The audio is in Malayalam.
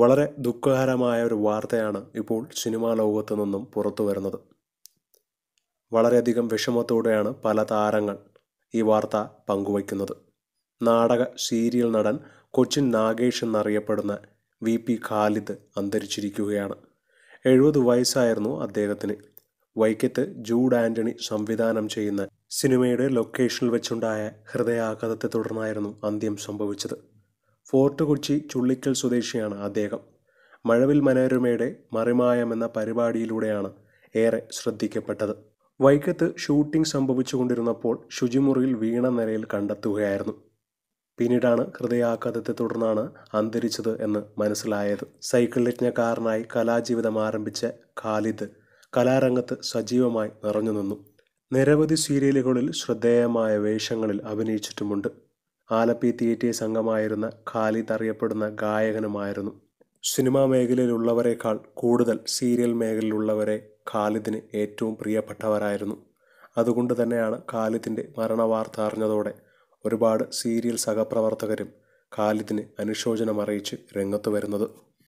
വളരെ ദുഃഖകരമായ ഒരു വാർത്തയാണ് ഇപ്പോൾ സിനിമാ ലോകത്തു നിന്നും പുറത്തു വരുന്നത് വളരെയധികം വിഷമത്തോടെയാണ് പല താരങ്ങൾ ഈ വാർത്ത പങ്കുവയ്ക്കുന്നത് നാടക സീരിയൽ നടൻ കൊച്ചിൻ നാഗേഷ് എന്നറിയപ്പെടുന്ന വി പി ഖാലിദ് അന്തരിച്ചിരിക്കുകയാണ് എഴുപത് വയസ്സായിരുന്നു അദ്ദേഹത്തിന് വൈക്കത്ത് ജൂഡ് ആൻ്റണി സംവിധാനം ചെയ്യുന്ന സിനിമയുടെ ലൊക്കേഷനിൽ വെച്ചുണ്ടായ ഹൃദയാഘാതത്തെ തുടർന്നായിരുന്നു അന്ത്യം സംഭവിച്ചത് ഫോർട്ട് കൊച്ചി ചുള്ളിക്കൽ സ്വദേശിയാണ് അദ്ദേഹം മഴവിൽ മനോരമയുടെ മറിമായം എന്ന പരിപാടിയിലൂടെയാണ് ഏറെ ശ്രദ്ധിക്കപ്പെട്ടത് വൈക്കത്ത് ഷൂട്ടിംഗ് സംഭവിച്ചുകൊണ്ടിരുന്നപ്പോൾ ശുചിമുറിയിൽ വീണ നിലയിൽ കണ്ടെത്തുകയായിരുന്നു പിന്നീടാണ് ഹൃദയാഘാതത്തെ തുടർന്നാണ് അന്തരിച്ചത് എന്ന് മനസ്സിലായത് സൈക്കിൾ യജ്ഞക്കാരനായി കലാജീവിതം ആരംഭിച്ച ഖാലിദ് കലാരംഗത്ത് സജീവമായി നിറഞ്ഞു നിന്നു നിരവധി സീരിയലുകളിൽ ശ്രദ്ധേയമായ വേഷങ്ങളിൽ അഭിനയിച്ചിട്ടുമുണ്ട് ആലപ്പി തിയേറ്റേഴ്സ് അംഗമായിരുന്ന ഖാലിദ് അറിയപ്പെടുന്ന ഗായകനുമായിരുന്നു സിനിമാ മേഖലയിലുള്ളവരെക്കാൾ കൂടുതൽ സീരിയൽ മേഖലയിലുള്ളവരെ ഖാലിദിന് ഏറ്റവും പ്രിയപ്പെട്ടവരായിരുന്നു അതുകൊണ്ട് തന്നെയാണ് ഖാലിദിൻ്റെ മരണവാർത്ത അറിഞ്ഞതോടെ ഒരുപാട് സീരിയൽ സഹപ്രവർത്തകരും ഖാലിദിന് അനുശോചനം അറിയിച്ച് രംഗത്ത് വരുന്നത്